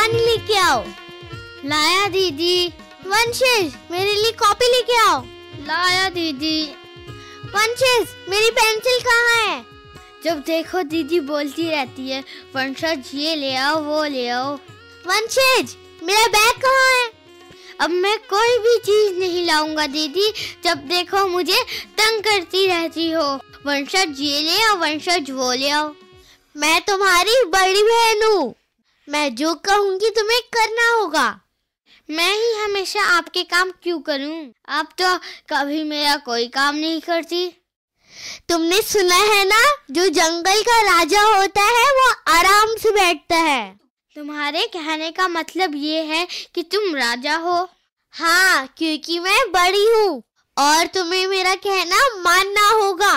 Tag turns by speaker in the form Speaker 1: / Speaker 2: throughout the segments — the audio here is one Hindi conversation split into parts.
Speaker 1: कहानी लेके आओ लाया दीदी वंशज मेरे लिए कॉपी लेके आओ लाया दीदी वंशज मेरी पेंसिल कहाँ है जब देखो दीदी बोलती रहती है वंशज ये ले आओ वो ले आओ वंशेज मेरा बैग कहाँ है अब मैं कोई भी चीज नहीं लाऊंगा दीदी जब देखो मुझे तंग करती रहती हो वंशज ये ले आओ वंशज वो ले आओ मैं तुम्हारी बड़ी बहन हूँ मैं जो कहूँगी तुम्हें करना होगा मैं ही हमेशा आपके काम क्यों करूं? आप तो कभी मेरा कोई काम नहीं करती तुमने सुना है ना जो जंगल का राजा होता है वो आराम से बैठता है तुम्हारे कहने का मतलब ये है कि तुम राजा हो हाँ क्योंकि मैं बड़ी हूँ और तुम्हें मेरा कहना मानना होगा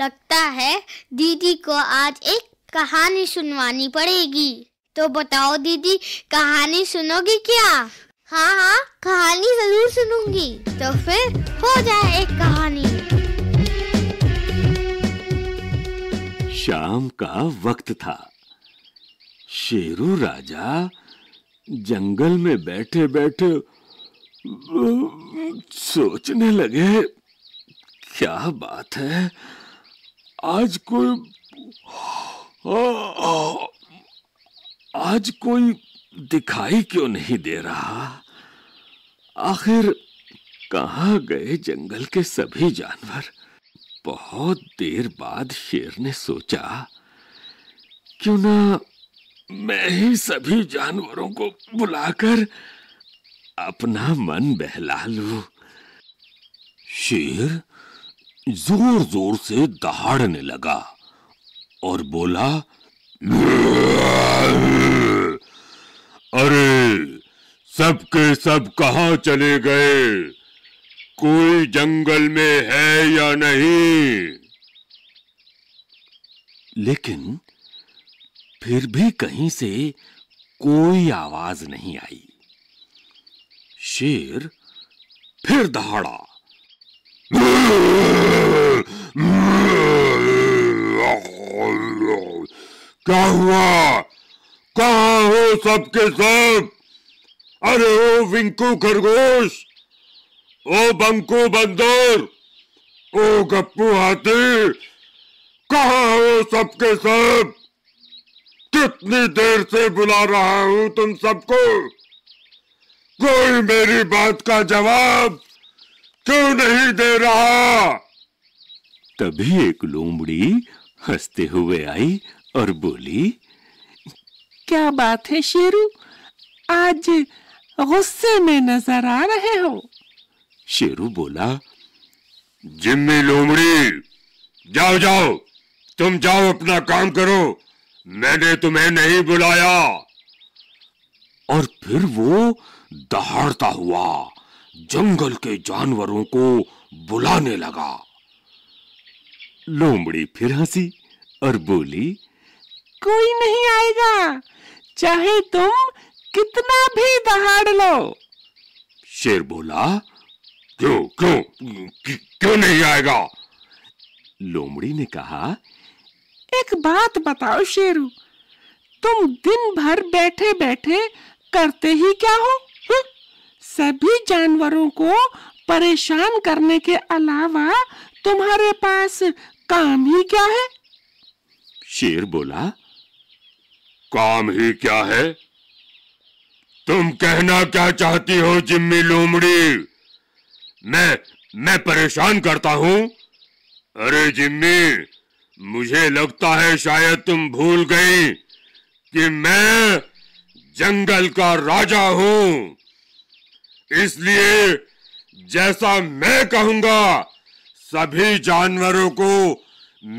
Speaker 1: लगता है दीदी को आज एक कहानी सुनवानी पड़ेगी तो बताओ दीदी कहानी सुनोगी क्या हाँ हाँ कहानी जरूर सुनूंगी तो फिर हो जाए एक कहानी
Speaker 2: शाम का वक्त था शेरू राजा जंगल में बैठे बैठे सोचने लगे क्या बात है आज कोई हाँ, हाँ, आज कोई दिखाई क्यों नहीं दे रहा आखिर कहा गए जंगल के सभी जानवर बहुत देर बाद शेर ने सोचा क्यों ना मैं ही सभी जानवरों को बुलाकर अपना मन बहला लू शेर जोर जोर से दहाड़ने लगा और बोला सब के सब कहा चले गए कोई जंगल में है या नहीं लेकिन फिर भी कहीं से कोई आवाज नहीं आई शेर फिर दहाड़ा क्या हुआ कहा हो सबके सब अरे ओ विंकू खरगोश ओ बंकू बंदर ओ गप्पू हाथी कहा हो सबके सब कितनी देर से बुला रहा हूं तुम सबको कोई मेरी बात का जवाब क्यों नहीं दे रहा तभी एक लोमड़ी हंसते हुए आई और बोली
Speaker 3: क्या बात है शेरू आज गुस्से में नजर आ रहे हो
Speaker 2: शेरू बोला जिम्मी लोमड़ी जाओ जाओ तुम जाओ अपना काम करो मैंने तुम्हें नहीं बुलाया और फिर वो दहाड़ता हुआ जंगल के जानवरों को बुलाने लगा लोमड़ी फिर हंसी और बोली
Speaker 3: कोई नहीं आएगा चाहे तुम कितना भी दहाड़ लो
Speaker 2: शेर बोला क्यों क्यों क्यों नहीं आएगा लोमड़ी ने कहा
Speaker 3: एक बात बताओ शेरू तुम दिन भर बैठे बैठे करते ही क्या हो सभी जानवरों को परेशान करने के अलावा तुम्हारे पास काम ही क्या है
Speaker 2: शेर बोला काम ही क्या है तुम कहना क्या चाहती हो जिम्मी लोमड़ी मैं मैं परेशान करता हूँ अरे जिम्मी मुझे लगता है शायद तुम भूल गई कि मैं जंगल का राजा हूँ इसलिए जैसा मैं कहूंगा सभी जानवरों को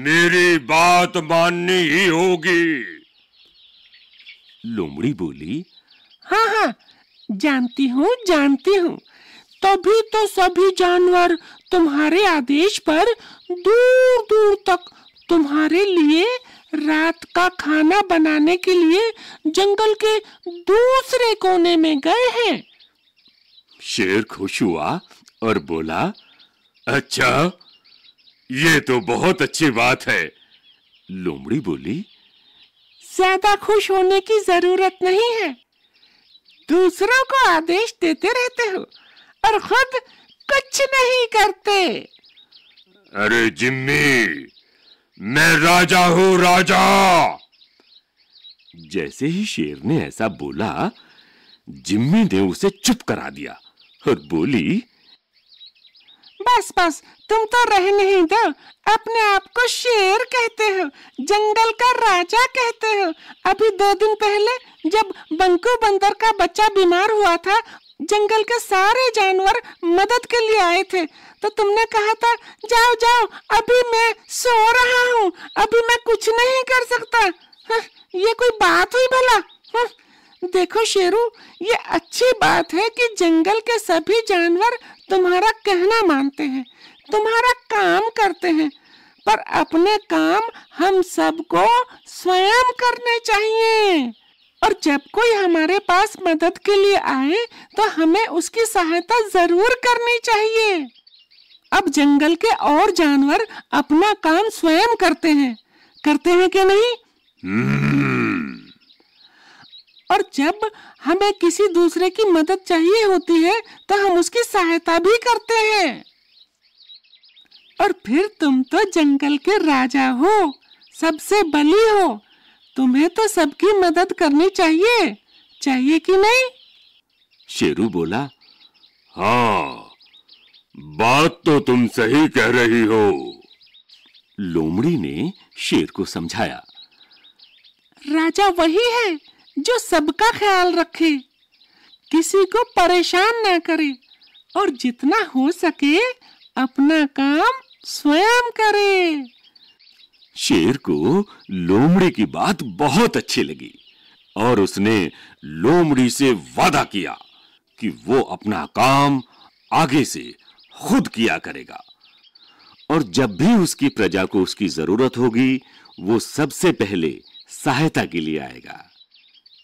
Speaker 2: मेरी बात माननी ही होगी लोमड़ी बोली हाँ
Speaker 3: हाँ जानती हूँ जानती हूँ तभी तो सभी जानवर तुम्हारे आदेश पर दूर दूर तक तुम्हारे लिए रात का खाना बनाने के लिए जंगल के दूसरे कोने में गए हैं
Speaker 2: शेर खुश हुआ और बोला अच्छा ये तो बहुत अच्छी बात है लोमड़ी बोली
Speaker 3: ज्यादा खुश होने की जरूरत नहीं है दूसरों को आदेश देते रहते हो और खुद कुछ नहीं करते
Speaker 2: अरे जिम्मी मैं राजा हूँ राजा जैसे ही शेर ने ऐसा बोला जिम्मी ने उसे चुप करा दिया और बोली
Speaker 3: बस बस तुम तो रह नहीं दो अपने आप को शेर कहते हो जंगल का राजा कहते हो अभी दो दिन पहले जब बंकू बंदर का बच्चा बीमार हुआ था जंगल के सारे जानवर मदद के लिए आए थे तो तुमने कहा था जाओ जाओ अभी मैं सो रहा हूँ अभी मैं कुछ नहीं कर सकता हाँ, ये कोई बात हुई भला हाँ, देखो शेरू ये अच्छी बात है कि जंगल के सभी जानवर तुम्हारा कहना मानते हैं तुम्हारा काम करते हैं पर अपने काम हम सबको स्वयं करने चाहिए और जब कोई हमारे पास मदद के लिए आए तो हमें उसकी सहायता जरूर करनी चाहिए अब जंगल के और जानवर अपना काम स्वयं करते हैं करते हैं कि नहीं हम्म। और जब हमें किसी दूसरे की मदद चाहिए होती है तो हम उसकी सहायता भी करते हैं और फिर तुम तो जंगल के राजा हो सबसे बली हो तुम्हें तो सबकी मदद करनी चाहिए चाहिए कि नहीं
Speaker 2: शेरू बोला हाँ बात तो तुम सही कह रही हो लोमड़ी ने शेर को समझाया
Speaker 3: राजा वही है जो सबका ख्याल रखे किसी को परेशान ना करे और जितना हो सके अपना काम स्वयं करे
Speaker 2: शेर को लोमड़ी की बात बहुत अच्छी लगी और उसने लोमड़ी से वादा किया कि वो अपना काम आगे से खुद किया करेगा और जब भी उसकी प्रजा को उसकी जरूरत होगी वो सबसे पहले सहायता के लिए आएगा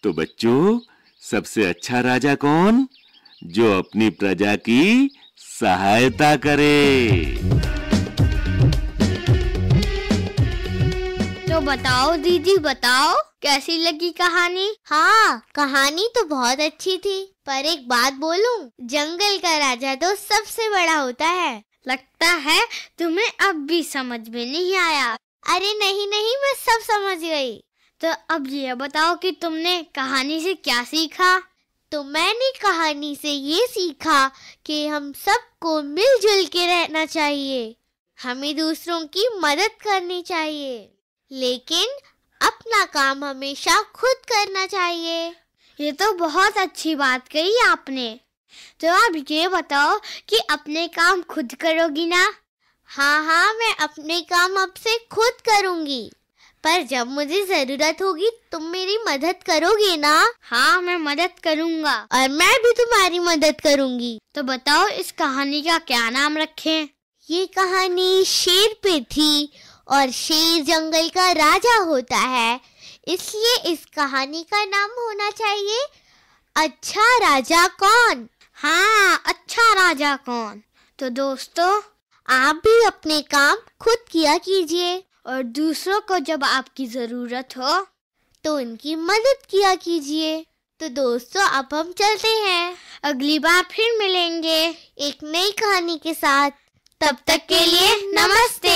Speaker 2: तो बच्चों सबसे अच्छा राजा कौन जो अपनी प्रजा की सहायता करे
Speaker 1: तो बताओ दीदी बताओ कैसी लगी कहानी हाँ कहानी तो बहुत अच्छी थी पर एक बात बोलूं जंगल का राजा तो सबसे बड़ा होता है लगता है तुम्हें अब भी समझ में नहीं आया अरे नहीं नहीं मैं सब समझ गई तो अब ये बताओ कि तुमने कहानी से क्या सीखा तो मैंने कहानी से ये सीखा कि हम सबको मिलजुल के रहना चाहिए हमें दूसरों की मदद करनी चाहिए लेकिन अपना काम हमेशा खुद करना चाहिए ये तो बहुत अच्छी बात कही आपने तो आप ये बताओ कि अपने काम खुद करोगी ना हाँ हाँ मैं अपने काम अब से खुद करूँगी पर जब मुझे जरूरत होगी तुम मेरी मदद करोगे ना हाँ मैं मदद करूँगा और मैं भी तुम्हारी मदद करूँगी तो बताओ इस कहानी का क्या नाम रखे ये कहानी शेर पे थी और शेर जंगल का राजा होता है इसलिए इस कहानी का नाम होना चाहिए अच्छा राजा कौन हाँ अच्छा राजा कौन तो दोस्तों आप भी अपने काम खुद किया कीजिए और दूसरों को जब आपकी ज़रूरत हो तो उनकी मदद किया कीजिए तो दोस्तों अब हम चलते हैं अगली बार फिर मिलेंगे एक नई कहानी के साथ तब तक के लिए नमस्ते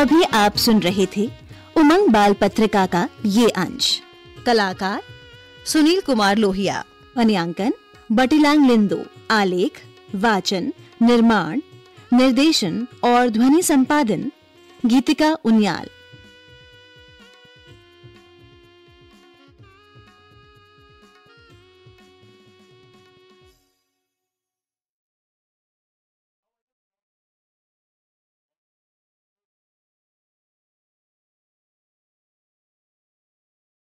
Speaker 3: अभी आप सुन रहे थे उमंग बाल पत्रिका का ये अंश कलाकार सुनील कुमार लोहिया अन्यांकन बटीलांग लिंदो आलेख वाचन निर्माण निर्देशन और ध्वनि संपादन गीतिका उनियाल